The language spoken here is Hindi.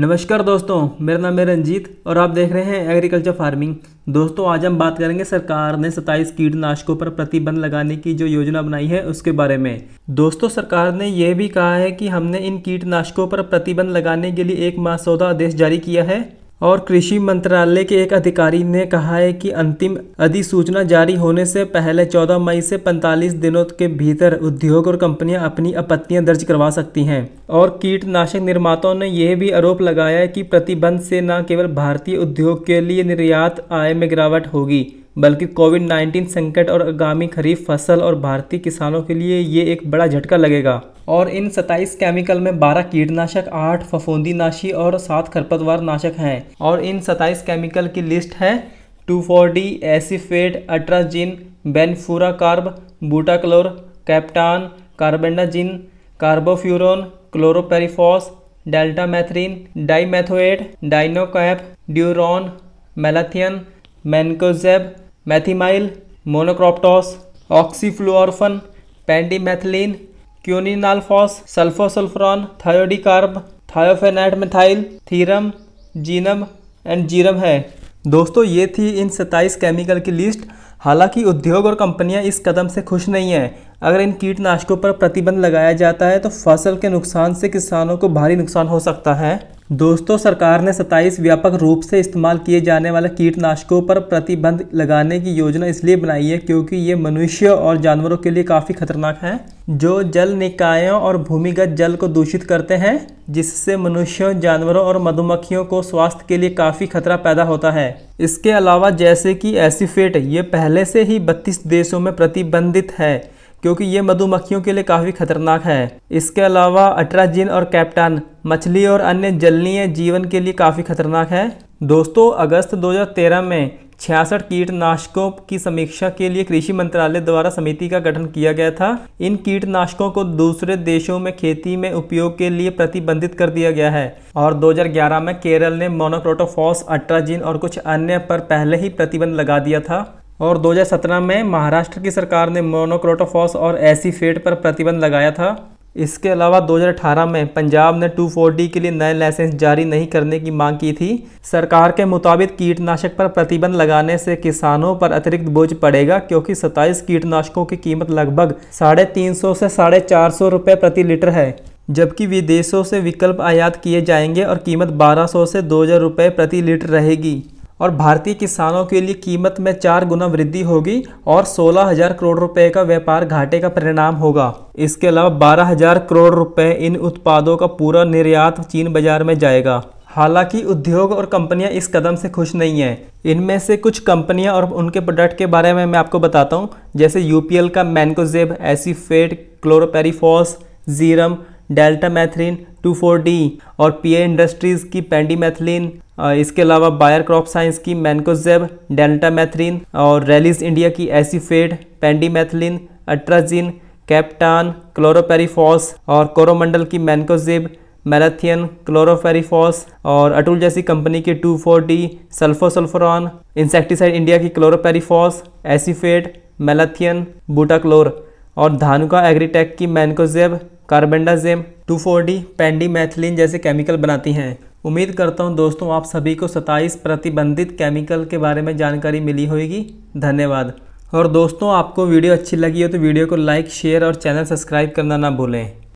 नमस्कार दोस्तों मेरा नाम है रंजीत और आप देख रहे हैं एग्रीकल्चर फार्मिंग दोस्तों आज हम बात करेंगे सरकार ने 27 कीटनाशकों पर प्रतिबंध लगाने की जो योजना बनाई है उसके बारे में दोस्तों सरकार ने यह भी कहा है कि हमने इन कीटनाशकों पर प्रतिबंध लगाने के लिए एक माह सौदा आदेश जारी किया है और कृषि मंत्रालय के एक अधिकारी ने कहा है कि अंतिम अधिसूचना जारी होने से पहले 14 मई से 45 दिनों के भीतर उद्योग और कंपनियां अपनी आपत्तियां दर्ज करवा सकती हैं और कीटनाशक निर्माताओं ने यह भी आरोप लगाया है कि प्रतिबंध से न केवल भारतीय उद्योग के लिए निर्यात आय में गिरावट होगी बल्कि कोविड 19 संकट और आगामी खरीफ फसल और भारतीय किसानों के लिए ये एक बड़ा झटका लगेगा और इन 27 केमिकल में 12 कीटनाशक 8 नाशी और 7 खरपतवार नाशक हैं और इन 27 केमिकल की लिस्ट है two four D acephate atrazine benfuracarb butachlor captan carbendazim carbofuran chlorpyrifos deltamethrin dimethoate dinocap diuron malathion mancozeb methomyl monocrotophos oxyfluorfen pendimethalin quinalphos sulfosulfuron thiodicarb thiophanate methyl thiram zineb and ziram है दोस्तों ये थी इन 27 केमिकल की लिस्ट हालांकि उद्योग और कंपनियां इस कदम से खुश नहीं हैं अगर इन कीटनाशकों पर प्रतिबंध लगाया जाता है तो फसल के नुकसान से किसानों को भारी नुकसान हो सकता है दोस्तों सरकार ने 27 व्यापक रूप से इस्तेमाल किए जाने वाले कीटनाशकों पर प्रतिबंध लगाने की योजना इसलिए बनाई है क्योंकि ये मनुष्य और जानवरों के लिए काफ़ी खतरनाक हैं जो जल निकायों और भूमिगत जल को दूषित करते हैं जिससे मनुष्यों जानवरों और मधुमक्खियों को स्वास्थ्य के लिए काफ़ी खतरा पैदा होता है इसके अलावा जैसे कि एसिफेट ये पहले से ही बत्तीस देशों में प्रतिबंधित है क्योंकि ये मधुमक्खियों के लिए काफ़ी खतरनाक है इसके अलावा अट्राजिन और कैप्टन मछली और अन्य जलनीय जीवन के लिए काफ़ी खतरनाक है दोस्तों अगस्त 2013 में छियासठ कीटनाशकों की समीक्षा के लिए कृषि मंत्रालय द्वारा समिति का गठन किया गया था इन कीटनाशकों को दूसरे देशों में खेती में उपयोग के लिए प्रतिबंधित कर दिया गया है और 2011 में केरल ने मोनोक्रोटोफॉस अट्राजिन और कुछ अन्य पर पहले ही प्रतिबंध लगा दिया था और 2017 में महाराष्ट्र की सरकार ने मोनोक्रोटोफॉस और ऐसी फेट पर प्रतिबंध लगाया था इसके अलावा 2018 में पंजाब ने 240 के लिए नए लाइसेंस जारी नहीं करने की मांग की थी सरकार के मुताबिक कीटनाशक पर प्रतिबंध लगाने से किसानों पर अतिरिक्त बोझ पड़ेगा क्योंकि 27 कीटनाशकों की कीमत लगभग साढ़े तीन से साढ़े चार सौ रुपये प्रति लीटर है जबकि विदेशों से विकल्प आयात किए जाएंगे और कीमत 1200 से 2000 रुपये प्रति लीटर रहेगी और भारतीय किसानों के लिए कीमत में चार गुना वृद्धि होगी और सोलह हजार करोड़ रुपए का व्यापार घाटे का परिणाम होगा इसके अलावा बारह हजार करोड़ रुपए इन उत्पादों का पूरा निर्यात चीन बाजार में जाएगा हालांकि उद्योग और कंपनियां इस कदम से खुश नहीं हैं इनमें से कुछ कंपनियां और उनके प्रोडक्ट के बारे में मैं आपको बताता हूँ जैसे यूपीएल का mancozeb acephate chlorpyrifos ziram deltamethrin two four D और पीए इंडस्ट्रीज़ की पेंडी मैथिलीन इसके अलावा बायर क्रॉप साइंस की मैनकोजेब डेल्टा मैथिलीन और रैलीज इंडिया की एसीफेड पेंडी मैथिलीन अट्राजिन कैप्टान क्लोरोपेरीफॉस और कोरोमंडल की मैनकोजेब मैराथियन क्लोरोफेरीफॉस और अटूल जैसी कंपनी के two four D sulfosulfuron insecticide India की क्लोरोपेरीफॉस एसीफेड मैलाथियन बूटाक्लोर और धानुका एग्रीटेक की mancozeb carbendazim four D pendimethalin जैसे केमिकल बनाती हैं उम्मीद करता हूँ दोस्तों आप सभी को 27 प्रतिबंधित केमिकल के बारे में जानकारी मिली होगी धन्यवाद और दोस्तों आपको वीडियो अच्छी लगी हो तो वीडियो को लाइक शेयर और चैनल सब्सक्राइब करना ना भूलें